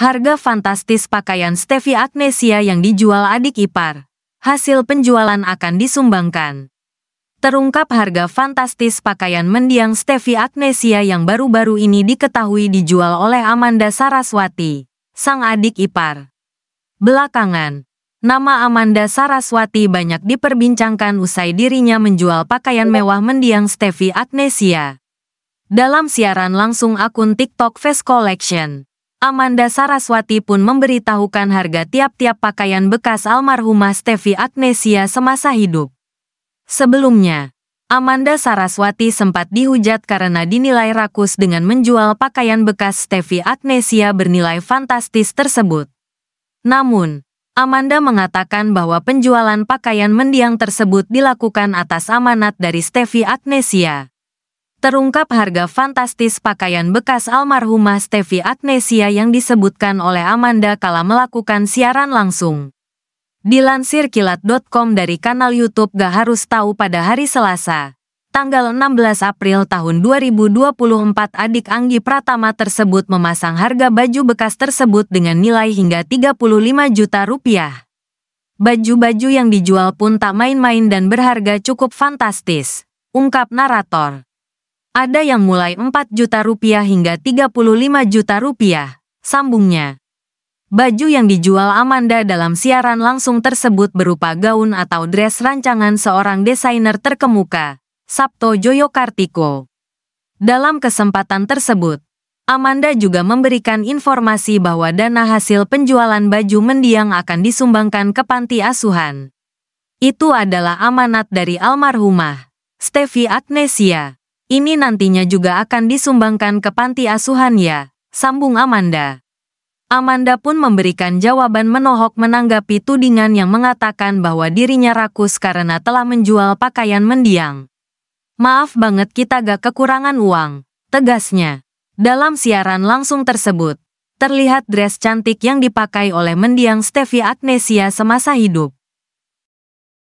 Harga fantastis pakaian Stevie Agnesia yang dijual adik ipar. Hasil penjualan akan disumbangkan. Terungkap harga fantastis pakaian mendiang Stevie Agnesia yang baru-baru ini diketahui dijual oleh Amanda Saraswati, sang adik ipar. Belakangan, nama Amanda Saraswati banyak diperbincangkan usai dirinya menjual pakaian mewah mendiang Stevie Agnesia. Dalam siaran langsung akun TikTok Face Collection, Amanda Saraswati pun memberitahukan harga tiap-tiap pakaian bekas almarhumah Steffi Agnesia semasa hidup. Sebelumnya, Amanda Saraswati sempat dihujat karena dinilai rakus dengan menjual pakaian bekas Steffi Agnesia bernilai fantastis tersebut. Namun, Amanda mengatakan bahwa penjualan pakaian mendiang tersebut dilakukan atas amanat dari Steffi Agnesia terungkap harga fantastis pakaian bekas almarhumah Stevi Agnesia yang disebutkan oleh Amanda kala melakukan siaran langsung. Dilansir kilat.com dari kanal YouTube Gak Harus Tahu pada hari Selasa, tanggal 16 April tahun 2024 adik Anggi Pratama tersebut memasang harga baju bekas tersebut dengan nilai hingga 35 juta rupiah. Baju-baju yang dijual pun tak main-main dan berharga cukup fantastis, ungkap narator. Ada yang mulai 4 juta rupiah hingga 35 juta rupiah, sambungnya. Baju yang dijual Amanda dalam siaran langsung tersebut berupa gaun atau dress rancangan seorang desainer terkemuka, Sabto Joyo Kartiko. Dalam kesempatan tersebut, Amanda juga memberikan informasi bahwa dana hasil penjualan baju mendiang akan disumbangkan ke panti asuhan. Itu adalah amanat dari almarhumah, Steffi Agnesia. Ini nantinya juga akan disumbangkan ke panti asuhan ya, sambung Amanda. Amanda pun memberikan jawaban menohok menanggapi tudingan yang mengatakan bahwa dirinya rakus karena telah menjual pakaian mendiang. Maaf banget kita gak kekurangan uang, tegasnya. Dalam siaran langsung tersebut, terlihat dress cantik yang dipakai oleh mendiang Stevie Agnesia semasa hidup.